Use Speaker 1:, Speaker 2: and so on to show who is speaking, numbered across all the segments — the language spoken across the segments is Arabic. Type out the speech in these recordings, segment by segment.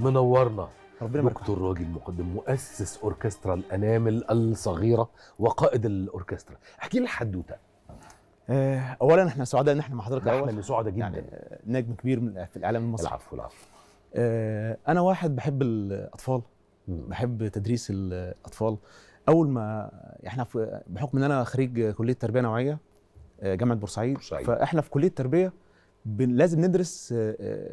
Speaker 1: منورنا ربنا دكتور راجل مقدم مؤسس اوركسترا الانامل الصغيره
Speaker 2: وقائد الاوركسترا احكي لي الحدوته آه، اولا احنا سعداء ان احنا مع حضرتك احنا اللي سعداء جدا يعني آه، نجم كبير في الاعلام المصري العفو العفو آه، انا واحد بحب الاطفال بحب تدريس الاطفال اول ما احنا في بحكم ان انا خريج كليه تربيه نوعيه جامعه بورسعيد, بورسعيد. فاحنا في كليه التربيه لازم ندرس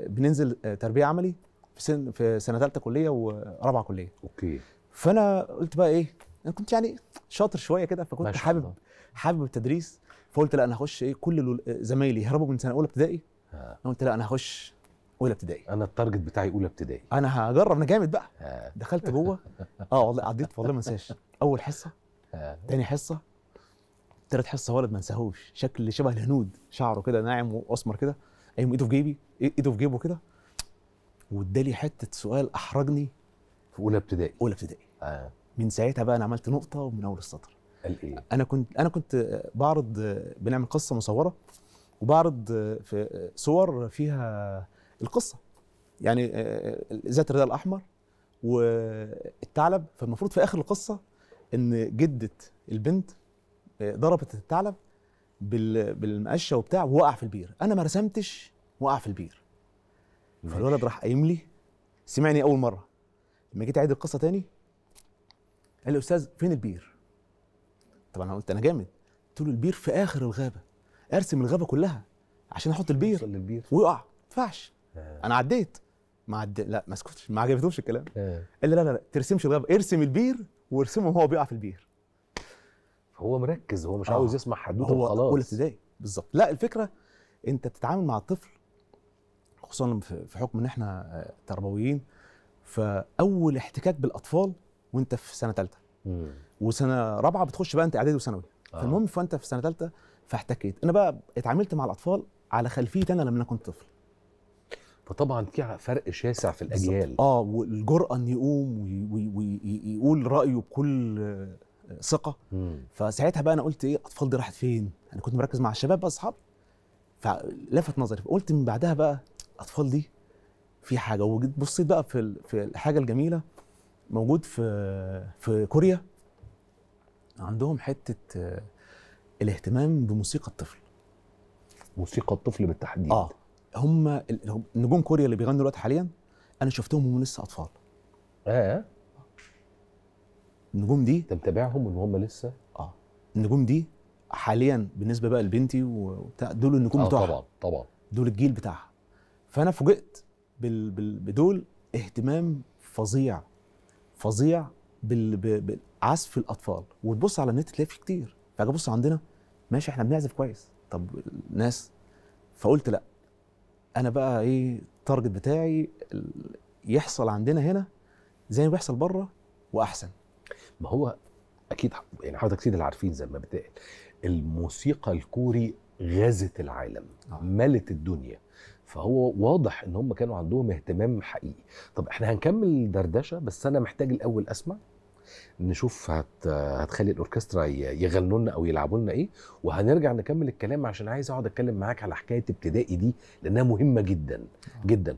Speaker 2: بننزل تربيه عملي في سن في سنه ثالثه كليه ورابعه كليه اوكي فانا قلت بقى ايه انا كنت يعني شاطر شويه كده فكنت حابب حابب التدريس فقلت لا انا هخش ايه كل زمايلي هربوا من سنه اولى ابتدائي آه. انا قلت لا انا هخش اولى ابتدائي انا التارجت بتاعي اولى ابتدائي انا هجرب انا جامد بقى آه. دخلت جوه اه والله عديت والله ما انساش اول حصه آه. تاني حصه تالت حصه ولد ما انساهوش شكل شبه الهنود شعره كده ناعم واسمر كده قايم ايده في جيبي ايده في جيبه كده وادالي حته سؤال احرجني في اولى ابتدائي اولى ابتدائي آه. من ساعتها بقى انا عملت نقطه ومن اول السطر قال ايه انا كنت انا كنت بعرض بنعمل قصه مصوره وبعرض في صور فيها القصه يعني آه، آه، ذات الرداء الاحمر والثعلب فالمفروض في اخر القصه ان جده البنت آه، ضربت الثعلب بالمقشه وبتاع ووقع في البير انا ما رسمتش وقع في البير فالولد راح قايم لي سمعني اول مره لما جيت اعيد القصه تاني قال لي استاذ فين البير طبعا انا قلت انا جامد قلت له البير في اخر الغابه ارسم الغابه كلها عشان احط البير للبير ويقع ما ينفعش آه. انا عديت ما عدي... لا ما سكتش ما عجبتهمش الكلام آه. قال لي لا لا لا ترسمش الغابه ارسم البير وارسمه وهو بيقع في البير هو مركز هو مش آه. عاوز يسمع حدوته وخلاص هو ابتدائي بالظبط لا الفكره انت بتتعامل مع الطفل خصوصا في حكم ان احنا آه، تربويين فاول احتكاك بالاطفال وانت في سنه ثالثه وسنه رابعه بتخش بقى انت اعدادي وثانوي آه. فالمهم فانت في سنه ثالثه فاحتكيت انا بقى اتعاملت مع الاطفال على خلفيتي انا لما انا كنت طفل فطبعا في فرق شاسع في الاجيال بالزبط. اه والجرأه ان يقوم ويقول رايه بكل آه، ثقه فساعتها بقى انا قلت ايه الاطفال دي راحت فين انا كنت مركز مع الشباب بقى اصحابي فلفت نظري فقلت من بعدها بقى الاطفال دي في حاجه وجيت بصيت بقى في في الحاجه الجميله موجود في في كوريا عندهم حته الاهتمام بموسيقى الطفل موسيقى الطفل بالتحديد اه هم نجوم كوريا اللي بيغنوا دلوقتي حاليا انا شفتهم وهم لسه اطفال اه النجوم دي انت متابعهم من وهم لسه اه النجوم دي حاليا بالنسبه بقى لبنتي وبتاع دول النجوم آه بتوعها طبعا طبعا دول الجيل بتاعها فانا فوجئت بال... بال... بدول اهتمام فظيع فظيع بال... بال... بعزف الاطفال وتبص على النت تلاقي فيه كتير فاجي ابص عندنا ماشي احنا بنعزف كويس طب الناس فقلت لا انا بقى ايه التارجت بتاعي يحصل عندنا هنا زي ما بيحصل بره واحسن ما هو اكيد
Speaker 1: يعني حضرتك سيد اللي عارفين زي ما بتقل الموسيقى الكوري غزت العالم آه. ملت الدنيا فهو واضح ان هم كانوا عندهم اهتمام حقيقي طب احنا هنكمل دردشه بس انا محتاج الاول اسمع نشوف هت... هتخلي الاوركسترا يغنوا لنا او يلعبوا لنا ايه وهنرجع نكمل الكلام عشان عايز اقعد اتكلم معاك على حكايه ابتدائي دي لانها مهمه جدا جدا